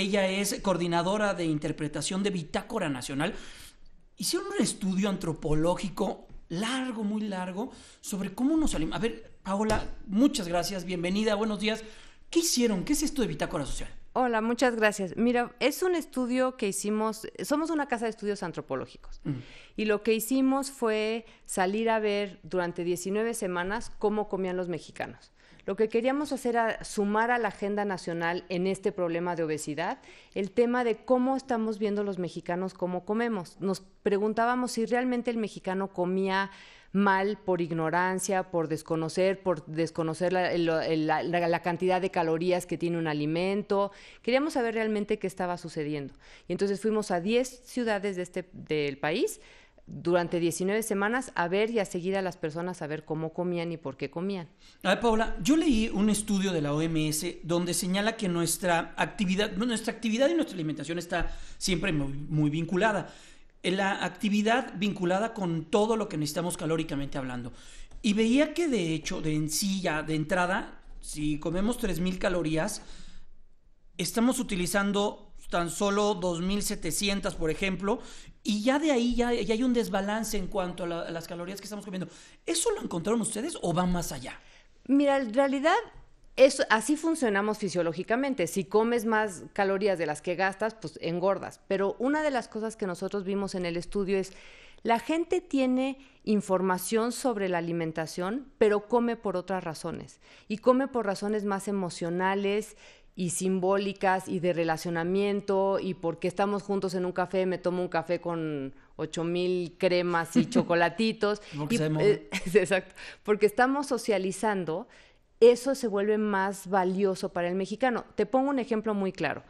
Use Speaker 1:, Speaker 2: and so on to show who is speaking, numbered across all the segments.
Speaker 1: Ella es coordinadora de interpretación de Bitácora Nacional. Hicieron un estudio antropológico largo, muy largo, sobre cómo nos alimentamos. A ver, Paola, muchas gracias, bienvenida, buenos días. ¿Qué hicieron? ¿Qué es esto de Bitácora Social?
Speaker 2: Hola, muchas gracias. Mira, es un estudio que hicimos, somos una casa de estudios antropológicos mm. y lo que hicimos fue salir a ver durante 19 semanas cómo comían los mexicanos. Lo que queríamos hacer era sumar a la agenda nacional en este problema de obesidad el tema de cómo estamos viendo los mexicanos cómo comemos. Nos preguntábamos si realmente el mexicano comía mal por ignorancia, por desconocer, por desconocer la, cantidad de calorías que tiene un alimento. Queríamos saber realmente qué estaba sucediendo. Y entonces fuimos a 10 ciudades de este, del país durante 19 semanas a ver y a seguir a las personas a ver cómo comían y por qué comían.
Speaker 1: A ver, Paula, yo leí un estudio de la OMS donde señala que nuestra actividad, nuestra actividad y nuestra alimentación está siempre muy, vinculada. Eh, la actividad vinculada con todo lo que necesitamos calóricamente hablando. Y veía que de hecho, de ya, de entrada, si comemos 3.000 calorías, estamos utilizando tan solo 2.700, por ejemplo, y ya de ahí ya, hay un desbalance en cuanto a, las calorías que estamos comiendo. ¿Eso lo encontraron ustedes o va más allá?
Speaker 2: Mira, en realidad así funcionamos fisiológicamente. Si comes más calorías de las que gastas, pues engordas. Pero una de las cosas que nosotros vimos en el estudio es la gente tiene información sobre la alimentación, pero come por otras razones. Y come por razones más emocionales, y simbólicas y de relacionamiento y porque estamos juntos en un café, me tomo un café con ocho mil cremas y chocolatitos. y, eh, exacto, porque estamos socializando, eso se vuelve más valioso para el mexicano. Te pongo un ejemplo muy claro.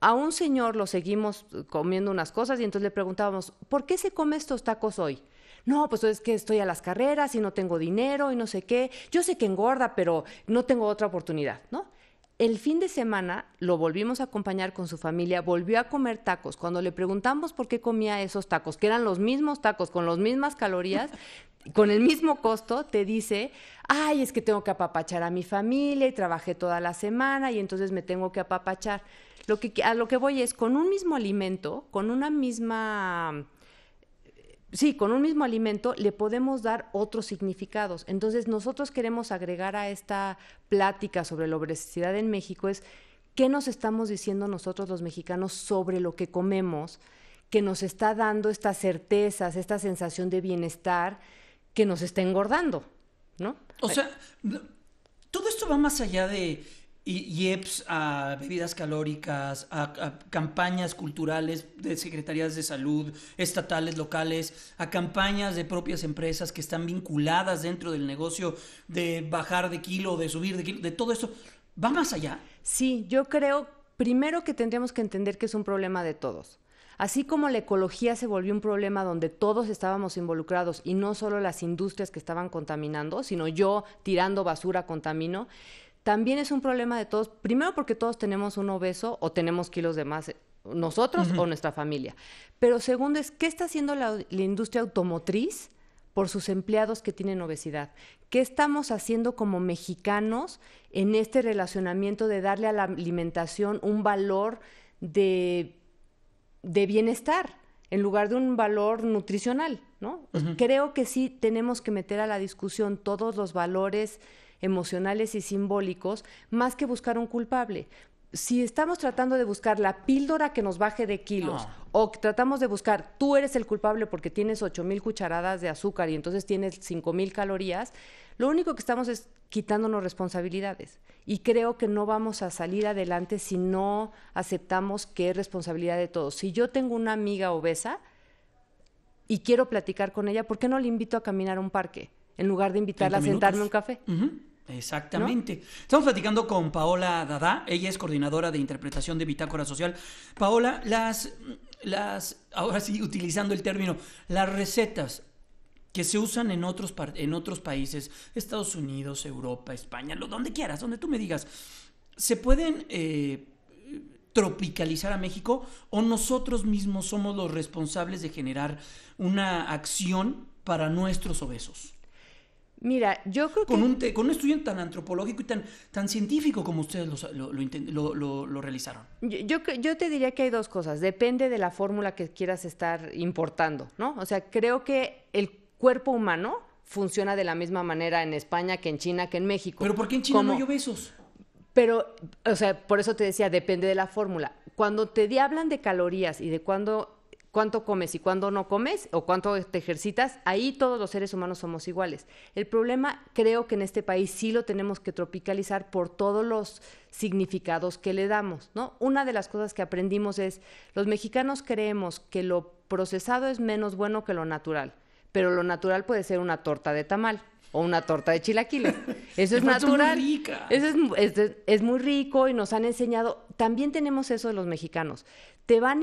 Speaker 2: A un señor lo seguimos comiendo unas cosas y entonces le preguntábamos, ¿por qué se come estos tacos hoy? No, pues es que estoy a las carreras y no tengo dinero y no sé qué. Yo sé que engorda, pero no tengo otra oportunidad, ¿no? el fin de semana lo volvimos a acompañar con su familia, volvió a comer tacos. Cuando le preguntamos por qué comía esos tacos, que eran los mismos tacos, con las mismas calorías, con el mismo costo, te dice, ay, es que tengo que apapachar a mi familia y trabajé toda la semana y entonces me tengo que apapachar. Lo que, a lo que voy es, con un mismo alimento, con una misma sí, con un mismo alimento le podemos dar otros significados. Entonces, nosotros queremos agregar a esta plática sobre la obesidad en México es qué nos estamos diciendo nosotros los mexicanos sobre lo que comemos, que nos está dando estas certezas, esta sensación de bienestar que nos está engordando, ¿no?
Speaker 1: O sea, todo esto va más allá de y EPS a bebidas calóricas, a, campañas culturales de secretarías de salud, estatales, locales, a campañas de propias empresas que están vinculadas dentro del negocio de bajar de kilo, de subir de kilo, de todo eso ¿Va más allá?
Speaker 2: Sí, yo creo primero que tendríamos que entender que es un problema de todos. Así como la ecología se volvió un problema donde todos estábamos involucrados y no solo las industrias que estaban contaminando, sino yo tirando basura contamino, también es un problema de todos, primero porque todos tenemos un obeso o tenemos kilos de más eh, nosotros o nuestra familia. Pero segundo es, ¿qué está haciendo la, industria automotriz? por sus empleados que tienen obesidad. ¿Qué estamos haciendo como mexicanos en este relacionamiento de darle a la alimentación un valor de, de bienestar en lugar de un valor nutricional? ¿no? Creo que sí tenemos que meter a la discusión todos los valores emocionales y simbólicos, más que buscar un culpable si estamos tratando de buscar la píldora que nos baje de kilos o tratamos de buscar tú eres el culpable porque tienes 8 mil cucharadas de azúcar y entonces tienes cinco mil calorías, lo único que estamos es quitándonos responsabilidades. Y creo que no vamos a salir adelante si no aceptamos que es responsabilidad de todos. Si yo tengo una amiga obesa y quiero platicar con ella, ¿por qué no le invito a caminar a un parque en lugar de invitarla a sentarme a un café?
Speaker 1: Exactamente. Estamos platicando con Paola Dada, ella es coordinadora de interpretación de Bitácora Social. Paola, las, las, ahora sí, utilizando el término, las recetas que se usan en otros, en otros países, Estados Unidos, Europa, España, lo, donde quieras, donde tú me digas, ¿se pueden eh, tropicalizar a México o nosotros mismos somos los responsables de generar una acción para nuestros obesos? Mira, yo creo con que... Un con un estudiante tan antropológico y tan, científico como ustedes lo, realizaron.
Speaker 2: Yo, te diría que hay dos cosas. Depende de la fórmula que quieras estar importando, ¿no? O sea, creo que el cuerpo humano funciona de la misma manera en España que en China que en México. ¿Pero por qué en China no hay obesos? Pero, o sea, por eso te decía, depende de la fórmula. Cuando te hablan de calorías y de cuando cuánto comes y cuándo no comes o cuánto te ejercitas, ahí todos los seres humanos somos iguales. El problema creo que en este país sí lo tenemos que tropicalizar por todos los significados que le damos, ¿no? Una de las cosas que aprendimos es los mexicanos creemos que lo procesado es menos bueno que lo natural, pero lo natural puede ser una torta de tamal o una torta de chilaquiles. Eso es natural. Eso es, muy rico y nos han enseñado. También tenemos eso de los mexicanos. Te van,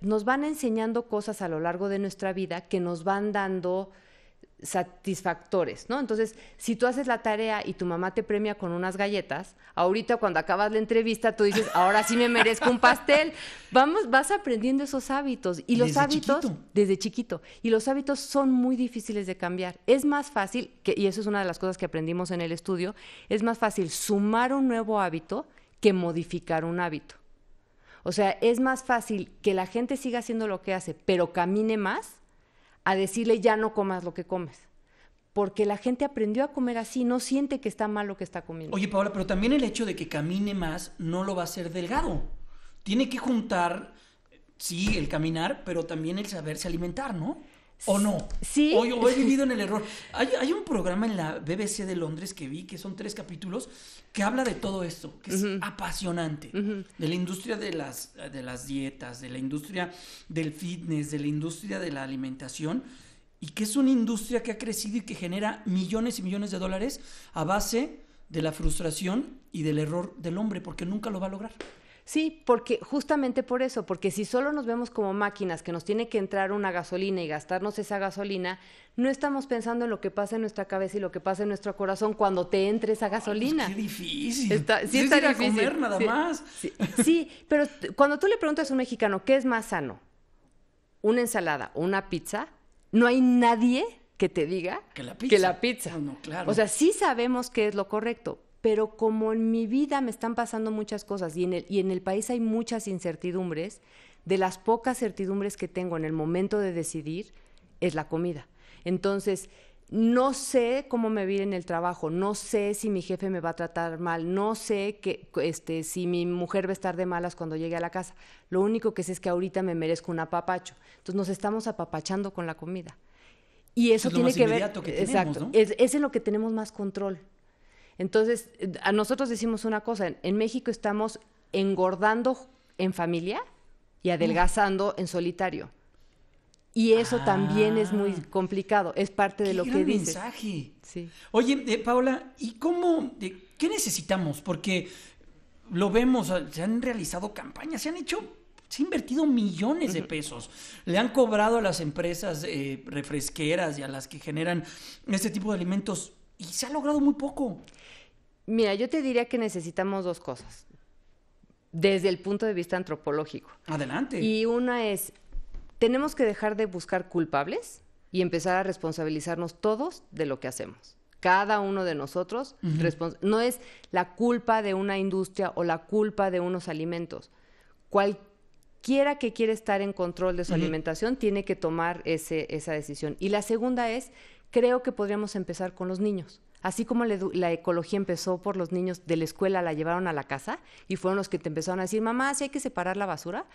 Speaker 2: nos van enseñando cosas a lo largo de nuestra vida que nos van dando satisfactores, ¿no? Entonces, si tú haces la tarea y tu mamá te premia con unas galletas, ahorita cuando acabas la entrevista tú dices, ahora sí me merezco un pastel. Vamos, vas aprendiendo esos hábitos y los hábitos desde chiquito y los hábitos son muy difíciles de cambiar. Es más fácil que, y eso es una de las cosas que aprendimos en el estudio, es más fácil sumar un nuevo hábito que modificar un hábito. O sea, es más fácil que la gente siga haciendo lo que hace, pero camine más a decirle ya no comas lo que comes. Porque la gente aprendió a comer así, no siente que está mal lo que está comiendo.
Speaker 1: Oye, Paola, pero también el hecho de que camine más no lo va a hacer delgado. Tiene que juntar, sí, el caminar, pero también el saberse alimentar, ¿no? ¿O no? Sí. O, he vivido en el error. Hay, un programa en la BBC de Londres que vi, que son tres capítulos, que habla de todo esto, que es apasionante. De la industria de las, de las dietas, de la industria del fitness, de la industria de la alimentación, y que es una industria que ha crecido y que genera millones y millones de dólares a base de la frustración y del error del hombre, porque nunca lo va a lograr. Sí, porque
Speaker 2: justamente por eso, porque si solo nos vemos como máquinas que nos tiene que entrar una gasolina y gastarnos esa gasolina, no estamos pensando en lo que pasa en nuestra cabeza y lo que pasa en nuestro corazón cuando te entre esa pues, gasolina. qué difícil. sí, es comer nada más. Sí, pero cuando tú le preguntas a un mexicano qué es más sano, una ensalada o una pizza, no hay nadie que te diga que la pizza. Ah, claro. O sea, sí sabemos qué es lo correcto, pero como en mi vida me están pasando muchas cosas y en el, y en el país hay muchas incertidumbres, de las pocas certidumbres que tengo en el momento de decidir es la comida. Entonces, no sé cómo me vi en el trabajo, no sé si mi jefe me va a tratar mal, no sé que, este, si mi mujer va a estar de malas cuando llegue a la casa. Lo único que sé es que ahorita me merezco un apapacho. Entonces nos estamos apapachando con la comida. Y eso tiene que ver. tenemos, Es, es en lo que tenemos más control. Entonces, a nosotros decimos una cosa, en México estamos engordando en familia y adelgazando en solitario. Y eso también es muy ah. complicado, es parte de lo que dices.
Speaker 1: mensaje. Sí. Oye, eh, Paola, ¿y cómo, qué necesitamos? Porque lo vemos, ah, se han realizado campañas, se han hecho se ha invertido millones de pesos. Le han cobrado a las empresas eh, refresqueras y a las que generan este tipo de alimentos y se ha logrado muy poco.
Speaker 2: Mira, yo te diría que necesitamos dos cosas desde el punto de vista antropológico. Adelante. Y una es, tenemos que dejar de buscar culpables y empezar a responsabilizarnos todos de lo que hacemos. Cada uno de nosotros, no es la culpa de una industria o la culpa de unos alimentos. Cualquiera que quiere estar en control de su alimentación tiene que tomar esa decisión. Y la segunda es creo que podríamos empezar con los niños. Así como la, ecología empezó por los niños de la escuela, la llevaron a la casa y fueron los que te empezaron a decir, mamá, si hay que separar la basura,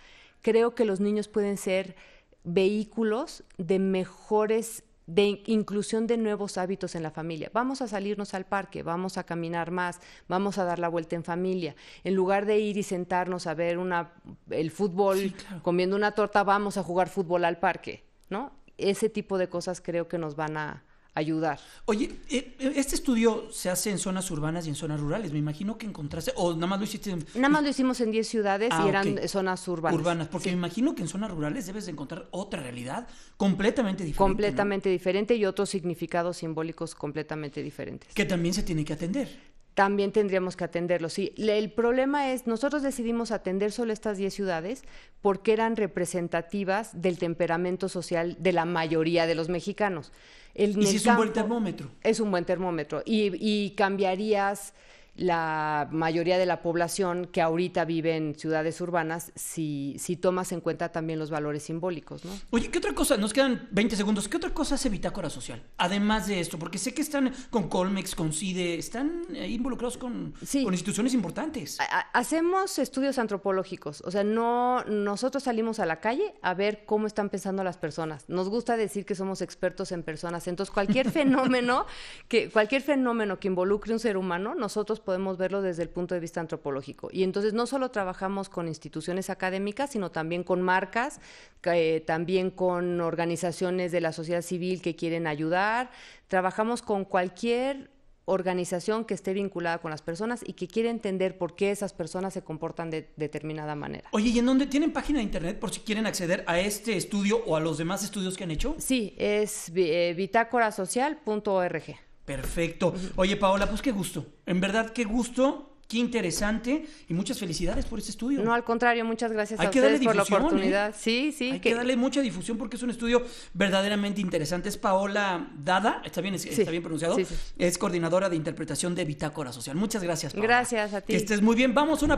Speaker 2: creo que los niños pueden ser vehículos de mejores de inclusión de nuevos hábitos en la familia. Vamos a salirnos al parque, vamos a caminar más, vamos a dar la vuelta en familia. En lugar de ir y sentarnos a ver una, el fútbol, comiendo una torta, vamos a jugar fútbol al parque, ¿no? Ese tipo de cosas creo que nos van a, ayudar.
Speaker 1: Oye, e, e, este estudio se hace en zonas urbanas y en zonas rurales. Me imagino que encontraste, o nada más lo hiciste Nada
Speaker 2: más lo hicimos en 10 ciudades y ah, eran
Speaker 1: zonas urbanas. Urbanas, porque me imagino que en zonas rurales debes de encontrar otra realidad completamente diferente. Completamente
Speaker 2: diferente y otros significados simbólicos completamente diferentes.
Speaker 1: Que también se tiene que atender
Speaker 2: también tendríamos que atenderlos. Sí, el problema es, nosotros decidimos atender solo estas 10 ciudades porque eran representativas del temperamento social de la mayoría de los mexicanos. El, y si es un buen termómetro. Es un buen termómetro. y cambiarías la mayoría de la población que ahorita vive en ciudades urbanas, si, si tomas en cuenta también los valores simbólicos, ¿no?
Speaker 1: Oye, ¿qué otra cosa? Nos quedan 20 segundos. ¿Qué otra cosa hace Bitácora Social? Además de esto, porque sé que están con Colmex, con CIDE, están involucrados con, instituciones importantes.
Speaker 2: Hacemos estudios antropológicos, o sea, no nosotros salimos a la calle a ver cómo están pensando las personas. Nos gusta decir que somos expertos en personas, entonces cualquier fenómeno que cualquier fenómeno que involucre un ser humano, nosotros podemos verlo desde el punto de vista antropológico. Y entonces no solo trabajamos con instituciones académicas, sino también con marcas, eh, también con organizaciones de la sociedad civil que quieren ayudar. Trabajamos con cualquier organización que esté vinculada con las personas y que quiere entender por qué esas personas se comportan de determinada manera.
Speaker 1: Oye, ¿y en dónde tienen página de internet por si quieren acceder a este estudio o a los demás estudios que han hecho? Sí, es
Speaker 2: eh, bitácorasocial.org.
Speaker 1: Perfecto. Oye, Paola, pues qué gusto. En verdad, qué gusto. Qué interesante y muchas felicidades por este estudio. No,
Speaker 2: al contrario, muchas gracias que por la ¿eh? oportunidad.
Speaker 1: Sí, sí. Hay que... darle mucha difusión porque es un estudio verdaderamente interesante. Es Paola Dada, está bien, está bien pronunciado. Es coordinadora de interpretación de Bitácora Social. Muchas gracias, Paola.
Speaker 2: Gracias a ti. Que estés
Speaker 1: muy bien. Vamos una